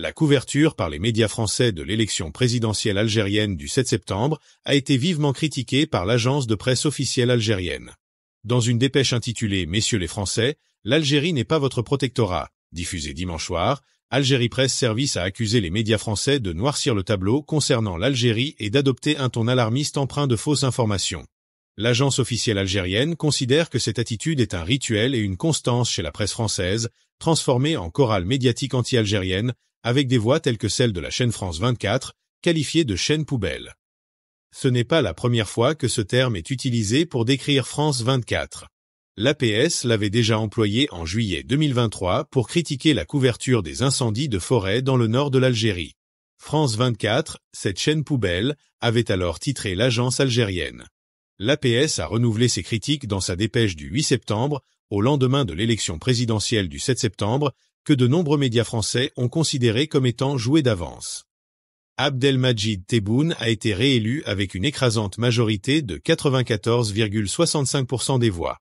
La couverture par les médias français de l'élection présidentielle algérienne du 7 septembre a été vivement critiquée par l'agence de presse officielle algérienne. Dans une dépêche intitulée « Messieurs les Français, l'Algérie n'est pas votre protectorat », diffusée dimanche soir, Algérie Presse Service a accusé les médias français de noircir le tableau concernant l'Algérie et d'adopter un ton alarmiste empreint de fausses informations l'agence officielle algérienne considère que cette attitude est un rituel et une constance chez la presse française, transformée en chorale médiatique anti-algérienne, avec des voix telles que celle de la chaîne France 24, qualifiée de chaîne poubelle. Ce n'est pas la première fois que ce terme est utilisé pour décrire France 24. L'APS l'avait déjà employé en juillet 2023 pour critiquer la couverture des incendies de forêt dans le nord de l'Algérie. France 24, cette chaîne poubelle, avait alors titré l'agence algérienne l'APS a renouvelé ses critiques dans sa dépêche du 8 septembre, au lendemain de l'élection présidentielle du 7 septembre, que de nombreux médias français ont considéré comme étant joué d'avance. Abdelmajid Tebboune a été réélu avec une écrasante majorité de 94,65% des voix.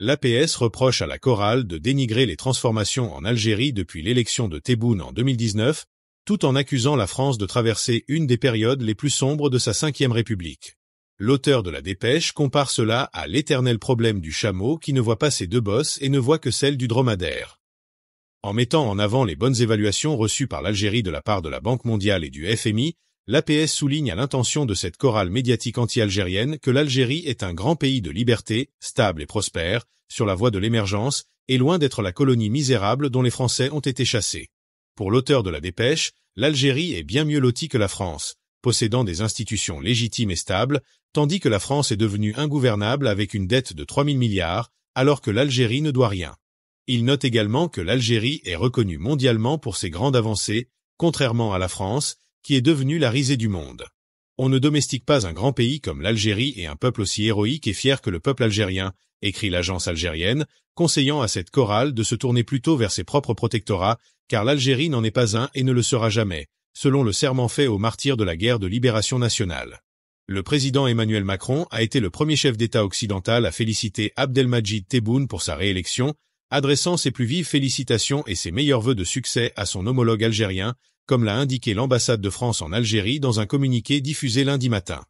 L'APS reproche à la chorale de dénigrer les transformations en Algérie depuis l'élection de Tebboune en 2019, tout en accusant la France de traverser une des périodes les plus sombres de sa Ve République. L'auteur de la dépêche compare cela à l'éternel problème du chameau qui ne voit pas ses deux bosses et ne voit que celle du dromadaire. En mettant en avant les bonnes évaluations reçues par l'Algérie de la part de la Banque mondiale et du FMI, l'APS souligne à l'intention de cette chorale médiatique anti-algérienne que l'Algérie est un grand pays de liberté, stable et prospère, sur la voie de l'émergence, et loin d'être la colonie misérable dont les Français ont été chassés. Pour l'auteur de la dépêche, l'Algérie est bien mieux lotie que la France, possédant des institutions légitimes et stables, tandis que la France est devenue ingouvernable avec une dette de 3 milliards, alors que l'Algérie ne doit rien. Il note également que l'Algérie est reconnue mondialement pour ses grandes avancées, contrairement à la France, qui est devenue la risée du monde. On ne domestique pas un grand pays comme l'Algérie et un peuple aussi héroïque et fier que le peuple algérien, écrit l'agence algérienne, conseillant à cette chorale de se tourner plutôt vers ses propres protectorats, car l'Algérie n'en est pas un et ne le sera jamais, selon le serment fait aux martyrs de la guerre de libération nationale. Le président Emmanuel Macron a été le premier chef d'État occidental à féliciter Abdelmajid Tebboune pour sa réélection, adressant ses plus vives félicitations et ses meilleurs voeux de succès à son homologue algérien, comme l'a indiqué l'ambassade de France en Algérie dans un communiqué diffusé lundi matin.